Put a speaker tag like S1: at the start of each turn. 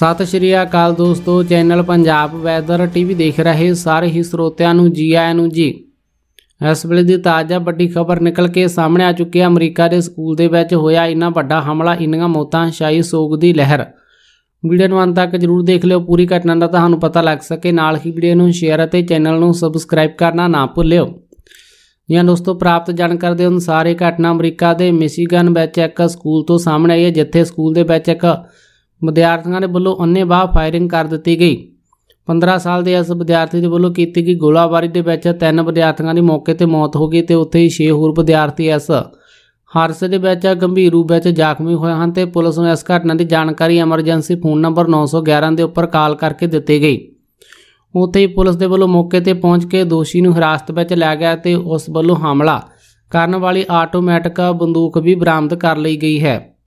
S1: ਸਤਿ ਸ਼੍ਰੀ ਅਕਾਲ ਦੋਸਤੋ channel Punjab weather TV ਦੇਖ ਰਹੇ ਸਾਰੇ ਹੀ ਸਰੋਤਿਆਂ ਨੂੰ ਜੀ ਆਇਆਂ ਨੂੰ ਜੀ ਇਸ ਵੇਲੇ ਦੀ ਤਾਜ਼ਾ ਵੱਡੀ ਖਬਰ ਨਿਕਲ ਕੇ ਸਾਹਮਣੇ ਆ ਚੁੱਕੀ ਹੈ ਅਮਰੀਕਾ ਦੇ ਸਕੂਲ ਦੇ ਵਿੱਚ ਹੋਇਆ ਇੰਨਾ ਵੱਡਾ ਹਮਲਾ ਇੰਨੀਆਂ ਮੌਤਾਂ ਸ਼ਾਇਦ ਸੋਗ ਦੀ ਲਹਿਰ ਵੀਡੀਓ ਨੂੰ ਅੰਤ ਤੱਕ ਜ਼ਰੂਰ ਦੇਖ ਲਿਓ ਪੂਰੀ ਘਟਨਾ ਦਾ ਤੁਹਾਨੂੰ ਪਤਾ ਲੱਗ ਸਕੇ ਨਾਲ ਹੀ ਵੀਡੀਓ ਨੂੰ ਸ਼ੇਅਰ ਅਤੇ ਚੈਨਲ ਨੂੰ ਸਬਸਕ੍ਰਾਈਬ ਕਰਨਾ ਨਾ ਭੁੱਲਿਓ ਜਾਂ ਦੋਸਤੋ ਪ੍ਰਾਪਤ ਜਾਣਕਾਰੀ ਦੇ ਅਨੁਸਾਰ ਇਹ ਘਟਨਾ ਅਮਰੀਕਾ ਦੇ ਮਿਸ਼ੀਗਨ ਵਿੱਚ ਇੱਕ ਸਕੂਲ ਤੋਂ ਸਾਹਮਣੇ ਆਈ ਹੈ ਜਿੱਥੇ ਸਕੂਲ ਦੇ ਵਿੱਚ ਇੱਕ ਵਿਦਿਆਰਥੀਆਂ ਦੇ ਵੱਲੋਂ ਅੰਨੇ ਅੰਨੇਵਾਹ ਫਾਇਰਿੰਗ ਕਰ ਦਿੱਤੀ ਗਈ 15 ਸਾਲ ਦੇ ਇਸ ਵਿਦਿਆਰਥੀ ਦੇ ਵੱਲੋਂ ਕੀਤੀ ਗਈ ਗੋਲਾਬਾਰੀ ਦੇ ਵਿੱਚ ਤਿੰਨ ਵਿਦਿਆਰਥੀਆਂ ਦੀ ਮੌਕੇ ਤੇ ਮੌਤ ਹੋ ਗਈ ਤੇ ਉੱਥੇ ਹੀ 6 ਹੋਰ ਵਿਦਿਆਰਥੀ ਇਸ ਹਾਦਸੇ ਦੇ ਵਿੱਚ ਗੰਭੀਰ ਰੂਪ ਵਿੱਚ ਜ਼ਖਮੀ ਹੋਏ ਹਨ ਤੇ ਪੁਲਿਸ ਨੂੰ ਇਸ ਘਟਨਾ ਦੀ ਜਾਣਕਾਰੀ ਐਮਰਜੈਂਸੀ ਫੋਨ ਨੰਬਰ 911 ਦੇ ਉੱਪਰ ਕਾਲ ਕਰਕੇ ਦਿੱਤੀ ਗਈ ਉੱਥੇ ਹੀ ਪੁਲਿਸ ਦੇ ਵੱਲੋਂ ਮੌਕੇ ਤੇ ਪਹੁੰਚ ਕੇ ਦੋਸ਼ੀ ਨੂੰ ਹਿਰਾਸਤ ਵਿੱਚ ਲੈ ਗਿਆ ਤੇ ਉਸ ਵੱਲੋਂ ਹਮਲਾ ਕਰਨ ਵਾਲੀ ਆਟੋਮੈਟਿਕ ਬੰਦੂਕ ਵੀ ਬਰਾਮਦ ਕਰ ਲਈ ਗਈ ਹੈ